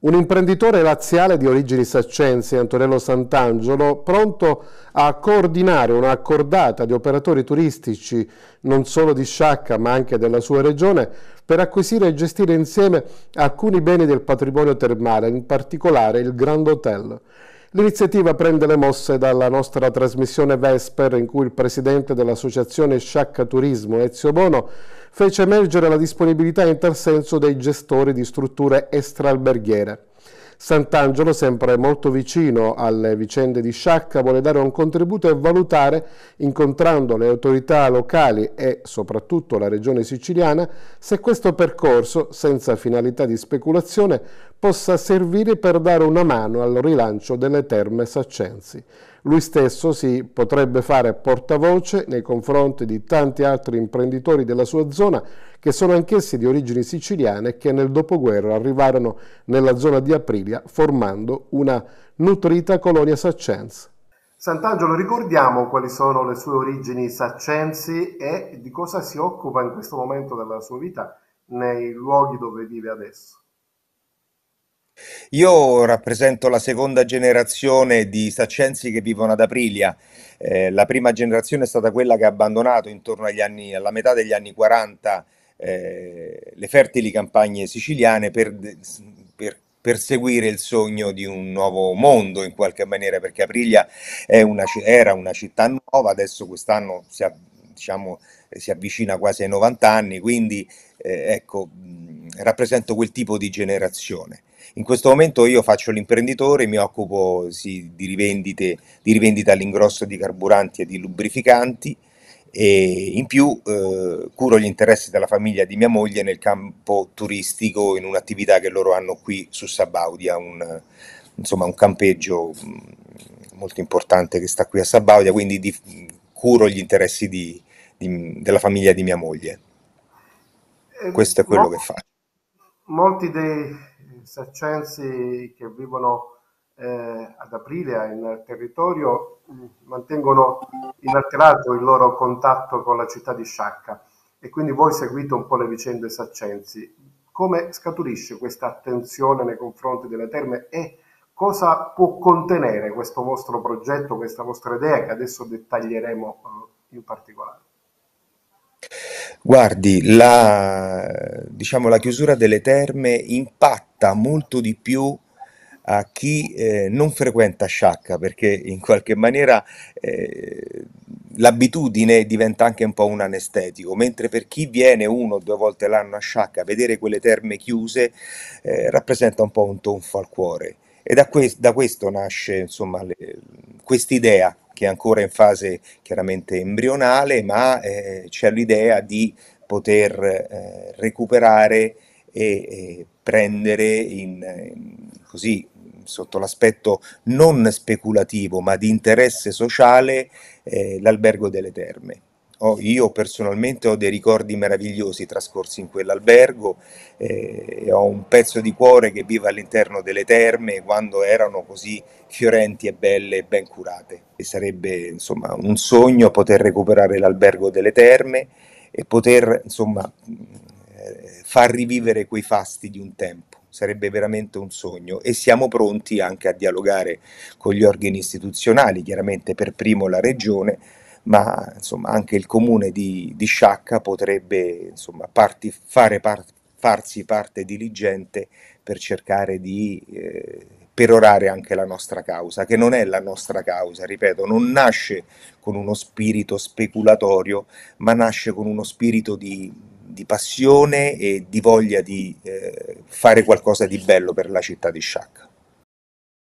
Un imprenditore laziale di origini saccensi, Antonello Sant'Angelo, pronto a coordinare una accordata di operatori turistici non solo di Sciacca ma anche della sua regione per acquisire e gestire insieme alcuni beni del patrimonio termale, in particolare il Grand Hotel. L'iniziativa prende le mosse dalla nostra trasmissione Vesper in cui il presidente dell'associazione Sciacca Turismo Ezio Bono fece emergere la disponibilità in tal senso dei gestori di strutture extraalberghiere. Sant'Angelo, sempre molto vicino alle vicende di Sciacca, vuole dare un contributo e valutare, incontrando le autorità locali e soprattutto la regione siciliana, se questo percorso, senza finalità di speculazione, possa servire per dare una mano al rilancio delle terme saccensi. Lui stesso si potrebbe fare portavoce nei confronti di tanti altri imprenditori della sua zona che sono anch'essi di origini siciliane che nel dopoguerra arrivarono nella zona di Aprilia formando una nutrita colonia saccense. Sant'Angelo, ricordiamo quali sono le sue origini saccensi e di cosa si occupa in questo momento della sua vita nei luoghi dove vive adesso. Io rappresento la seconda generazione di saccensi che vivono ad Aprilia. Eh, la prima generazione è stata quella che ha abbandonato intorno anni, alla metà degli anni 40 eh, le fertili campagne siciliane per, per perseguire il sogno di un nuovo mondo in qualche maniera, perché Aprilia una, era una città nuova, adesso quest'anno si, diciamo, eh, si, avvicina quasi ai 90 anni, quindi eh, ecco, rappresento quel tipo di generazione. In questo momento io faccio l'imprenditore, mi occupo sì, di, rivendite, di rivendita all'ingrosso di carburanti e di lubrificanti e in più eh, curo gli interessi della famiglia di mia moglie nel campo turistico in un'attività che loro hanno qui su Sabaudia, un, insomma, un campeggio mm, molto importante che sta qui a Sabaudia, quindi di, curo gli interessi di, di, della famiglia di mia moglie. Eh, questo è quello che faccio. Molti dei, circensi che vivono eh, ad Aprilia in territorio mm, mantengono inalterato il loro contatto con la città di Sciacca e quindi voi seguite un po' le vicende saccensi. Come scaturisce questa attenzione nei confronti delle terme e cosa può contenere questo vostro progetto, questa vostra idea che adesso dettaglieremo eh, in particolare? Guardi, la, diciamo, la chiusura delle terme impatta molto di più a chi eh, non frequenta sciacca perché in qualche maniera eh, l'abitudine diventa anche un po' un anestetico, mentre per chi viene uno o due volte l'anno a sciacca vedere quelle terme chiuse eh, rappresenta un po' un tonfo al cuore e da, que- da questo nasce insomma quest'idea che è ancora in fase chiaramente embrionale, ma eh, c'è l'idea di poter eh, recuperare e, e prendere in, in, così sotto l'aspetto non speculativo ma di interesse sociale eh, l'albergo delle terme. Oh, io personalmente ho dei ricordi meravigliosi trascorsi in quell'albergo, eh, ho un pezzo di cuore che vive all'interno delle terme quando erano così fiorenti e belle e ben curate. E sarebbe insomma, un sogno poter recuperare l'albergo delle terme e poter insomma, eh, far rivivere quei fasti di un tempo. Sarebbe veramente un sogno e siamo pronti anche a dialogare con gli organi istituzionali, chiaramente per primo la Regione, ma insomma, anche il comune di, di Sciacca potrebbe insomma, parti, fare part, farsi parte diligente per cercare di eh, perorare anche la nostra causa, che non è la nostra causa, ripeto, non nasce con uno spirito speculatorio, ma nasce con uno spirito di, di passione e di voglia di eh, fare qualcosa di bello per la città di Sciacca.